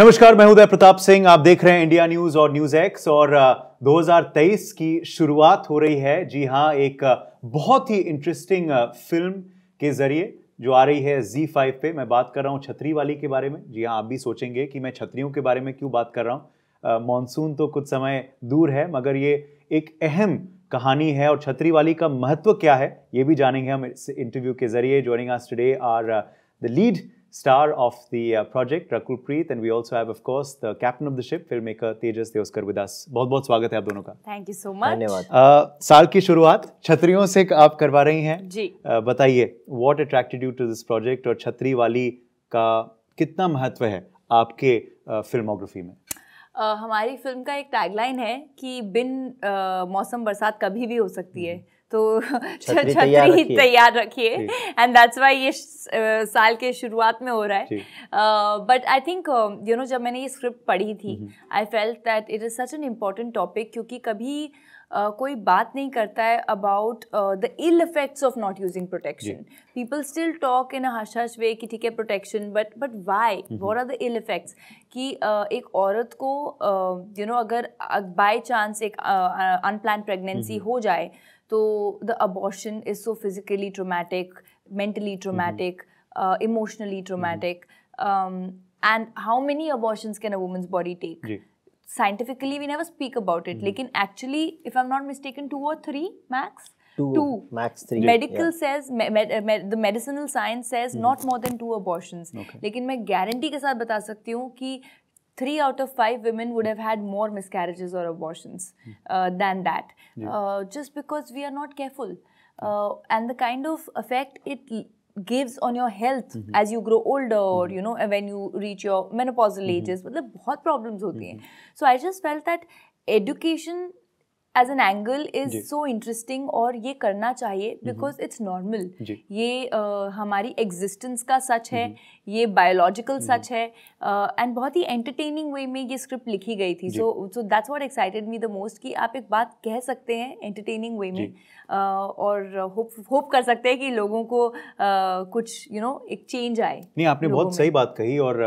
नमस्कार मैं उदय प्रताप सिंह आप देख रहे हैं इंडिया न्यूज और न्यूज एक्स और 2023 की शुरुआत हो रही है जी हाँ एक बहुत ही इंटरेस्टिंग फिल्म के जरिए जो आ रही है जी फाइव पे मैं बात कर रहा हूँ छतरी वाली के बारे में जी हाँ आप भी सोचेंगे कि मैं छतरियों के बारे में क्यों बात कर रहा हूँ मानसून तो कुछ समय दूर है मगर ये एक अहम कहानी है और छतरी वाली का महत्व क्या है ये भी जानेंगे हम इस इंटरव्यू के जरिए joining us today are the lead star of the uh, project, Rakul Preet, and we also have, of course, the captain of the ship, filmmaker Tejas Deoskar with us. बहुत बहुत स्वागत है आप दोनों का थैंक यू सो मच धन्यवाद साल की शुरुआत छतरियों से आप करवा रही हैं जी uh, बताइए what attracted you to this project और छतरी वाली का कितना महत्व है आपके uh, फिल्मोग्राफी में Uh, हमारी फिल्म का एक टैगलाइन है कि बिन uh, मौसम बरसात कभी भी हो सकती है हम्म। तो छतरी तैयार रखिए एंड दैट्स वाई ये साल के शुरुआत में हो रहा है but I think you know जब मैंने ये स्क्रिप्ट पढ़ी थी I felt that it is such an important topic क्योंकि कभी Uh, कोई बात नहीं करता है about the ill effects of not using protection people still talk in hush hush way कि ठीक है protection but but why what are the ill effects कि uh, एक औरत को you uh, know you know, अगर बाई चांस एक unplanned hmm, pregnancy hmm. हो जाए So the abortion is so physically traumatic, mentally mm-hmm. traumatic, uh, emotionally mm-hmm. traumatic. Um, and how many abortions can a woman's body take? Scientifically, we never speak about it. Mm-hmm. Like in actually, if I'm not mistaken, two or three max. Two, max three. Medical says the medicinal science says not more than two abortions. Okay. लेकिन मैं guarantee के साथ बता सकती हूँ कि three out of five women would have had more miscarriages or abortions hmm. uh, than that, yeah. uh, just because we are not careful. Uh, and the kind of effect it gives on your health mm-hmm. as you grow older mm-hmm. or you know when you reach your menopausal mm-hmm. ages मतलब बहुत problems होती हैं mm-hmm. so I just felt that education as an angle is so interesting और ये करना चाहिए because it's normal ये uh, हमारी एग्जिस्टेंस का सच है ये बायोलॉजिकल सच है एंड uh, बहुत ही एंटरटेनिंग वे में ये स्क्रिप्ट लिखी गई थी so so that's what excited me the most कि आप एक बात कह सकते हैं एंटरटेनिंग वे में uh, और होप होप कर सकते हैं कि लोगों को uh, कुछ यू you नो know, एक चेंज आए नहीं आपने बहुत सही बात कही और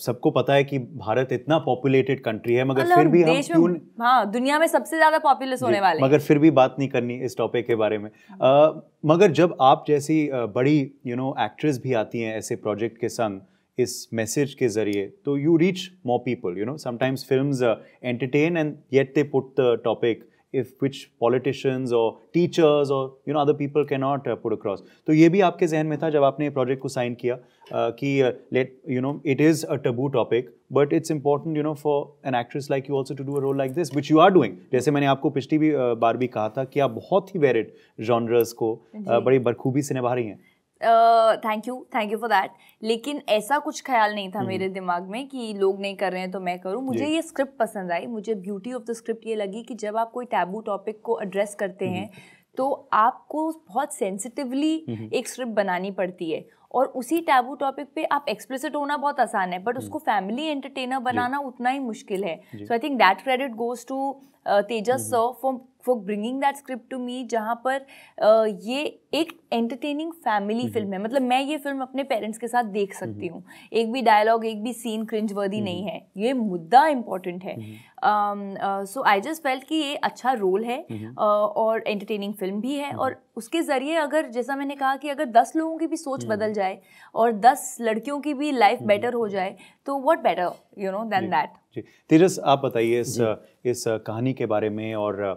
सबको पता है कि भारत इतना पॉपुलेटेड कंट्री है मगर मतलब फिर भी हम क्यों हाँ दुनिया में सबसे ज़्यादा पॉपुलस होने वाले मगर फिर भी बात नहीं करनी इस टॉपिक के बारे में आ, हाँ। मगर जब आप जैसी बड़ी यू नो एक्ट्रेस भी आती हैं ऐसे प्रोजेक्ट के संग इस मैसेज के जरिए तो you reach more people you know sometimes film entertain and yet they put the topic if which politicians or teachers or you know other people cannot uh, put across तो ये भी आपके जहन में था जब आपने प्रोजेक्ट को साइन किया uh, कि let you know it is a taboo topic but it's important you know for an actress like you also to do a role like this which you are doing जैसे मैंने आपको पिछली भी uh, बार भी कहा था कि आप बहुत ही वेरिड जॉनर्स को uh, बड़ी बखूबी से निभा रही हैं thank you thank you for that लेकिन ऐसा कुछ ख्याल नहीं था मेरे हम्म। दिमाग में कि लोग नहीं कर रहे हैं तो मैं करूं मुझे ये स्क्रिप्ट पसंद आई मुझे ब्यूटी ऑफ द स्क्रिप्ट ये लगी कि जब आप कोई टैबू टॉपिक को एड्रेस करते हैं हम्म। तो आपको बहुत सेंसिटिवली हम्म। एक स्क्रिप्ट बनानी पड़ती है और उसी टैबू टॉपिक पे आप एक्सप्लिसिट होना बहुत आसान है बट उसको फैमिली एंटरटेनर बनाना उतना ही मुश्किल है so I think that credit goes to Tejas sir for for bringing that script to me जहाँ पर uh, ये एक एंटरटेनिंग फैमिली फिल्म है मतलब मैं ये फिल्म अपने पेरेंट्स के साथ देख सकती हूँ एक भी डायलॉग एक भी सीन क्रिंज वर्दी नहीं है ये मुद्दा इम्पॉर्टेंट है सो आई जस्ट फेल्ट कि ये अच्छा रोल है हम्म हम्म। uh, और एंटरटेनिंग फिल्म भी है हम्म। और उसके ज़रिए अगर जैसा मैंने कहा कि अगर दस लोगों की भी सोच बदल जाए और दस लड़कियों की भी लाइफ बेटर हो जाए तो what better you know then that जी तेजस आप बताइए इस इस कहानी के बारे में और आ,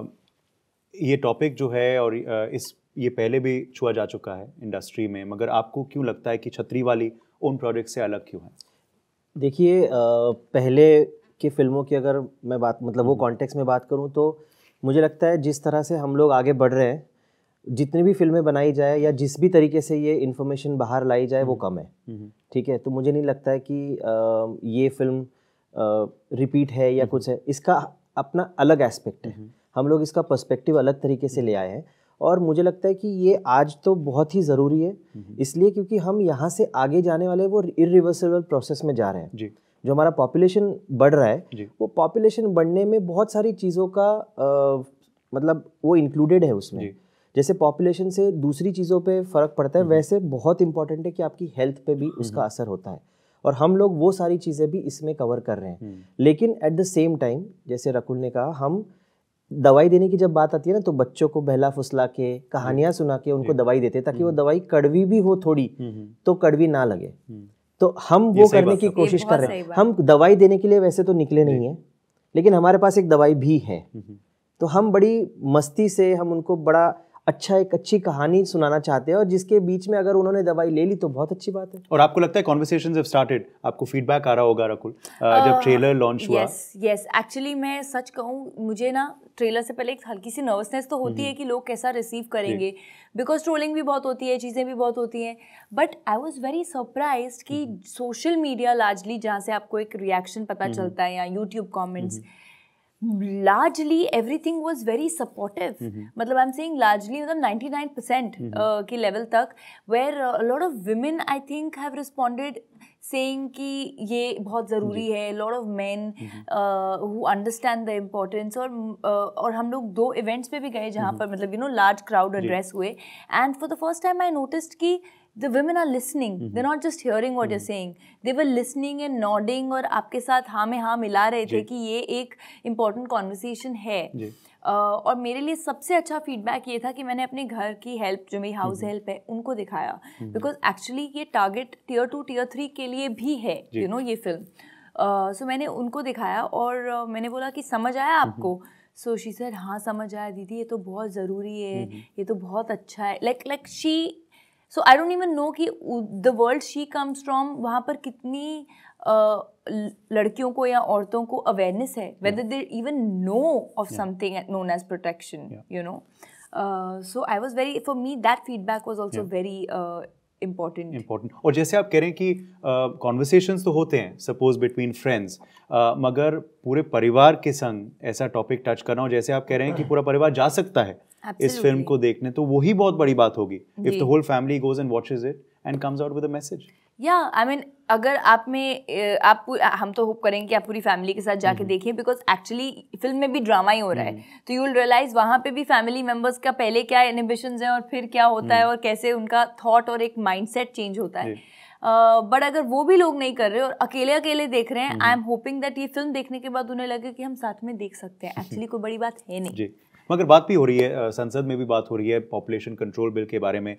uh, ये टॉपिक जो है और uh, इस ये पहले भी छुआ जा चुका है इंडस्ट्री में मगर आपको क्यों लगता है कि छतरी वाली उन प्रोजेक्ट से अलग क्यों है देखिए uh, पहले की फ़िल्मों की अगर मैं बात मतलब वो कॉन्टेक्स हम्म। में बात करूँ तो मुझे लगता है जिस तरह से हम लोग आगे बढ़ रहे हैं जितनी भी फिल्में बनाई जाए या जिस भी तरीके से ये इन्फॉर्मेशन बाहर लाई जाए वो हम्म। कम है हम्म। ठीक है तो मुझे नहीं लगता है कि आ, ये फिल्म रिपीट है या कुछ है इसका अपना अलग एस्पेक्ट है हम लोग इसका पर्सपेक्टिव अलग तरीके से ले आए हैं और मुझे लगता है कि ये आज तो बहुत ही ज़रूरी है इसलिए क्योंकि हम यहाँ से आगे जाने वाले वो इरिवर्सिबल प्रोसेस में जा रहे हैं जी जो हमारा पॉपुलेशन बढ़ रहा है वो पॉपुलेशन बढ़ने में बहुत सारी चीज़ों का आ, मतलब वो इंक्लूडेड है उसमें जैसे पॉपुलेशन से दूसरी चीज़ों पे फ़र्क पड़ता है हम्म। वैसे बहुत इंपॉर्टेंट है कि आपकी हेल्थ पे भी उसका हम्म। असर होता है और हम लोग वो सारी चीज़ें भी इसमें कवर कर रहे हैं हम्म। लेकिन एट द सेम टाइम जैसे रकुल ने कहा हम दवाई देने की जब बात आती है ना तो बच्चों को बहला फुसला के कहानियाँ सुना के उनको दवाई देते ताकि वो दवाई कड़वी भी हो थोड़ी तो कड़वी ना लगे तो हम वो करने की कोशिश कर रहे हैं हम दवाई देने के लिए वैसे तो निकले नहीं है लेकिन हमारे पास एक दवाई भी है हम्म, हम्म। तो हम बड़ी मस्ती से हम उनको बड़ा अच्छा एक अच्छी कहानी सुनाना चाहते हैं और जिसके बीच में अगर उन्होंने दवाई ले ली तो बहुत अच्छी बात है और आपको लगता है कॉन्वर्सेशन जब स्टार्टेड आपको फीडबैक आ रहा होगा रकुल जब ट्रेलर लॉन्च हुआ यस यस एक्चुअली मैं सच कहूँ मुझे ना ट्रेलर से पहले एक हल्की सी नर्वसनेस तो होती हम्म। है कि लोग कैसा रिसीव करेंगे बिकॉज ट्रोलिंग भी बहुत होती है चीज़ें भी बहुत होती हैं but I was very surprise कि सोशल मीडिया लार्जली जहाँ से आपको एक रिएक्शन पता हम्म। चलता है या YouTube hmm. Comments largely everything was very supportive मतलब आई एम सेंग लार्जली मतलब नाइन्टी नाइन परसेंट के लेवल तक where lot of women I think have responded saying कि ये बहुत ज़रूरी है lot of man who understand the importance और uh, और हम लोग दो इवेंट्स पर भी गए जहाँ mm-hmm. पर मतलब you know large crowd address हुए and for the first time I notice कि the women are listening they not just hearing what you're saying they were listening and nodding और आपके साथ हाँ में हाँ मिला रहे थे कि ये एक इम्पॉर्टेंट कॉन्वर्सेशन है Uh, और मेरे लिए सबसे अच्छा फीडबैक ये था कि मैंने अपने घर की हेल्प जो मेरी हाउस हेल्प mm-hmm. है उनको दिखाया बिकॉज mm-hmm. एक्चुअली ये target tier two tier three के लिए भी है यू you नो know, ये फिल्म सो uh, so मैंने उनको दिखाया और uh, मैंने बोला कि समझ आया mm-hmm. आपको सो शी सर हाँ समझ आया दीदी ये तो बहुत ज़रूरी है ये तो बहुत अच्छा है like like she so I don't even know कि the world she comes from वहाँ पर कितनी uh, लड़कियों को या औरतों को अवेयरनेस है whether there even know of something known as protection you know so I was very for me that feedback was also very important important और जैसे आप कह रहे हैं कि कॉन्वर्सेशन uh, तो होते हैं सपोज बिटवीन फ्रेंड्स मगर पूरे परिवार के संग ऐसा टॉपिक टच करना हो जैसे आप कह रहे हैं कि पूरा परिवार जा सकता है Absolutely. इस फिल्म को देखने तो वही बहुत बड़ी बात होगी if the whole family goes and watches it and comes out with message या आई मीन अगर आप में आप हम तो होप करेंगे कि आप पूरी फैमिली के साथ जाके देखें बिकॉज एक्चुअली फिल्म में भी ड्रामा ही हो रहा है हम्म। तो यू विल रियलाइज वहाँ पे भी फैमिली मेम्बर्स का पहले क्या इनिबिशन है और फिर क्या होता है हम्म। और कैसे उनका थाट और एक माइंडसेट चेंज होता है बट अगर वो भी लोग नहीं कर रहे और अकेले अकेले देख रहे हैं आई एम होपिंग दैट ये फिल्म देखने के बाद उन्हें लगे कि हम साथ में देख सकते हैं एक्चुअली हम्म। कोई बड़ी बात है नहीं मगर बात भी हो रही है संसद में भी बात हो रही है पॉपुलेशन कंट्रोल बिल के बारे में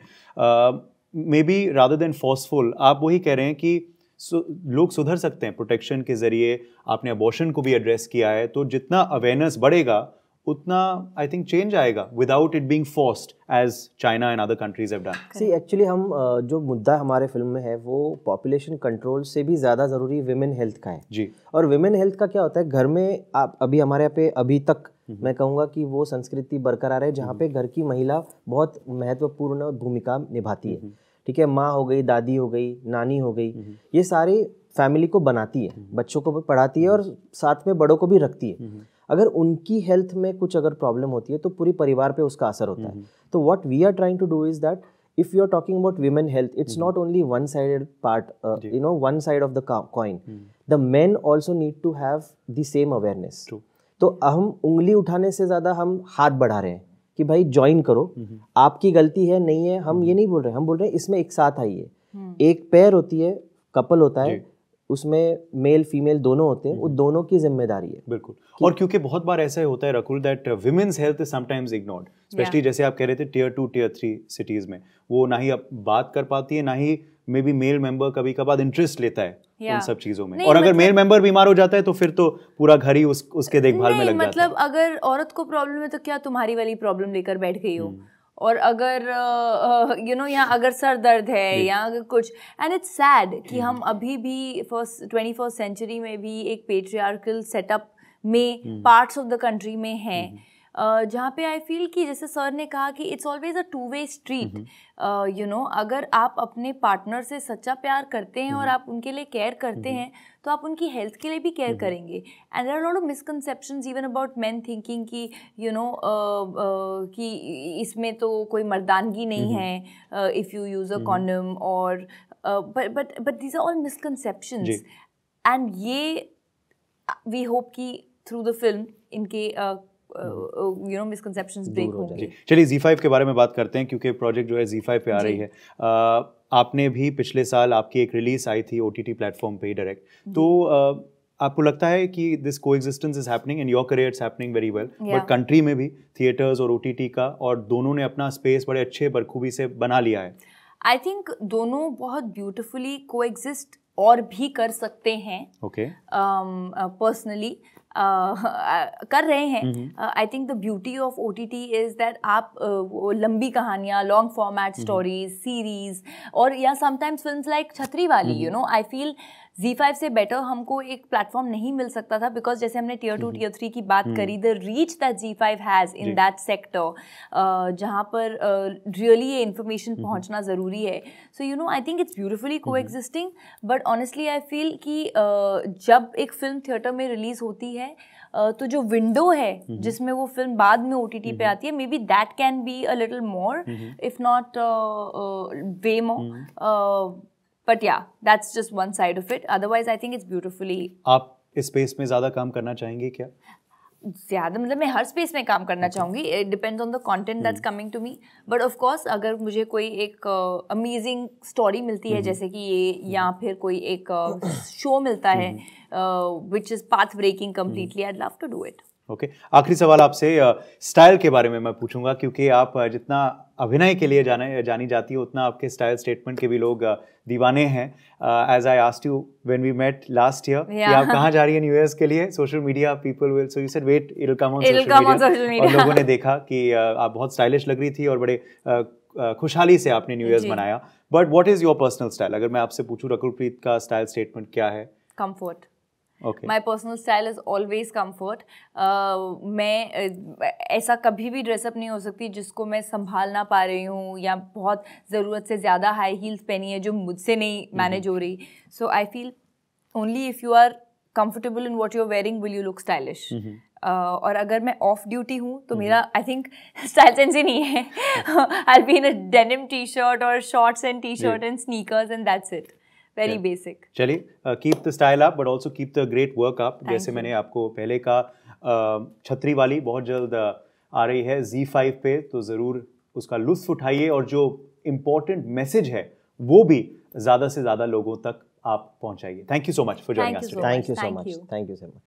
maybe rather than forceful आप वही कह रहे हैं कि सु, लोग सुधर सकते हैं प्रोटेक्शन के ज़रिए आपने अबॉशन को भी एड्रेस किया है तो जितना अवेयरनेस बढ़ेगा उतना आई थिंक चेंज आएगा without it being forced as China and other countries have done see actually हम जो मुद्दा हमारे फिल्म में है वो पॉपुलेशन कंट्रोल से भी ज़्यादा ज़रूरी विमेन हेल्थ का है जी और विमेन हेल्थ का क्या होता है घर में आप अभी हमारे यहाँ पे अभी तक हम्म। मैं कहूँगा कि वो संस्कृति बरकरार है जहाँ हम्म। पे घर की महिला बहुत महत्वपूर्ण भूमिका निभाती है हम्म। ठीक है माँ हो गई दादी हो गई नानी हो गई ये सारी फैमिली को बनाती है बच्चों को भी पढ़ाती है और साथ में बड़ों को भी रखती है अगर उनकी हेल्थ में कुछ अगर प्रॉब्लम होती है तो पूरे परिवार पे उसका असर होता है हम्म। तो what we are trying to do is that if you are talking about women health it's not only one side part you know one side of the coin the man also need to have the same awareness तो हम उंगली उठाने से ज़्यादा हम हाथ बढ़ा रहे हैं कि भाई ज्वाइन करो हम्म। आपकी गलती है नहीं है हम हम्म। ये नहीं बोल रहे हम बोल रहे हैं इसमें एक साथ आइए एक पैर होती है कपल होता है उसमें मेल फीमेल दोनों होते हैं वो हम्म। दोनों की जिम्मेदारी है बिल्कुल और क्योंकि बहुत बार ऐसा होता है Rakul that women's health is sometimes ignored specially जैसे आप कह रहे थे tier two tier three cities में वो ना ही आप बात कर पाती है ना ही मे बी मेल मेंबर कभी कभार इंटरेस्ट लेता है yeah. उन सब चीजों में और अगर मेल मतलब मेंबर बीमार हो जाता है तो फिर तो पूरा घर ही उस, उसके देखभाल में लग मतलब जाता है मतलब अगर औरत को प्रॉब्लम है तो क्या तुम्हारी वाली प्रॉब्लम लेकर बैठ गई हो हम्म। और अगर यू नो यहाँ अगर सर दर्द है या अगर कुछ एंड इट्स सैड कि हम्म। हम अभी भी फर्स्ट ट्वेंटी फर्स्ट सेंचुरी में भी एक पेट्रियार्कल सेटअप में पार्ट्स ऑफ द कंट्री में हैं हम्म। जहाँ पे आई फील कि जैसे सर ने कहा कि it's always a two way street you know अगर आप अपने पार्टनर से सच्चा प्यार करते हैं और आप उनके लिए केयर करते हैं तो आप उनकी हेल्थ के लिए भी केयर करेंगे and there are not of misconception even about man thinking कि यू नो कि इसमें तो कोई मर्दानगी नहीं है if you use a condom और but but these are all misconception and ये वी होप कि थ्रू द फिल्म इनके यू नो मिसकनसेप्शंस ब्रेक होंगे चलिए जी फाइव के बारे में बात करते हैं क्योंकि प्रोजेक्ट जो है जी फाइव पे आ रही है आपने भी पिछले साल आपकी एक रिलीज आई थी ओ टी टी प्लेटफॉर्म पर डायरेक्ट तो आपको लगता है कि this coexistence is happening in your career it's happening very well but country में भी थिएटर्स और ओ टी टी का और दोनों ने अपना स्पेस बड़े अच्छे बरखूबी से बना लिया है आई थिंक दोनों बहुत ब्यूटिफुली को एग्जिस्ट और भी कर सकते हैं okay personally okay. um, uh, कर रहे हैं I think the beauty of O T T is that आप लंबी कहानियाँ लॉन्ग फॉर्मेट स्टोरीज सीरीज और या sometimes film like Chhatriwali you know I feel Zee five से बेटर हमको एक प्लेटफॉर्म नहीं मिल सकता था बिकॉज जैसे हमने टीयर टू टीयर थ्री की बात हम्म। करी the reach that Zee five has in that sector जहाँ पर रियली ये इन्फॉर्मेशन हम्म। पहुँचना ज़रूरी है so you know I think it's beautifully coexisting but honestly I feel कि जब एक फिल्म थिएटर में रिलीज़ होती है तो जो विंडो है हम्म। जिसमें वो फिल्म बाद में ओ पे आती है maybe that can be a little more if not way more but yeah that's just one side of it otherwise I think it's beautifully आप इस स्पेस में ज़्यादा काम करना चाहेंगे क्या ज़्यादा मतलब मैं हर स्पेस में काम करना चाहूँगी it depends on the content that's coming to me but of course अगर मुझे कोई एक अमेजिंग uh, स्टोरी मिलती है hmm. जैसे कि ये hmm. या फिर कोई एक शो uh, मिलता है which is path breaking completely I love to do it okay okay. आखिरी सवाल आपसे स्टाइल के बारे में मैं पूछूंगा क्योंकि आप जितना अभिनय के लिए जाने जानी जाती है उतना आपके स्टाइल स्टेटमेंट के भी लोग दीवाने हैं as I asked you when we met last year कि आप कहाँ जा रही हैं न्यू के लिए social media people will so you said wait it will come on social media और लोगों ने देखा कि uh, आप बहुत स्टाइलिश लग रही थी और बड़े uh, खुशहाली से आपने न्यू ईयर मनाया but what is your personal style अगर मैं आपसे पूछूँ रकुलप्रीत का स्टाइल स्टेटमेंट क्या है comfort my personal style is always comfort मैं uh, ऐसा कभी भी ड्रेसअप नहीं हो सकती जिसको मैं संभाल ना पा रही हूँ या बहुत ज़रूरत से ज़्यादा हाई हील्स पहनी है जो मुझसे नहीं मैनेज हो रही so I feel only if you are comfortable in what you are wearing will you look stylish Uh, और अगर मैं ऑफ ड्यूटी हूँ तो मेरा आई थिंक स्टाइल सेंस ही नहीं है I been a denim T shirt और shorts and T shirt and sneakers and that's it very basic चलिए keep the style up but also keep the great work up जैसे मैंने आपको पहले का uh, छतरी वाली बहुत जल्द uh, आ रही है जी फाइव पे तो ज़रूर उसका लुत्फ उठाइए और जो इम्पोर्टेंट मैसेज है वो भी ज़्यादा से ज़्यादा लोगों तक आप पहुंचाइए thank you so much for joining thank you so much thank you so much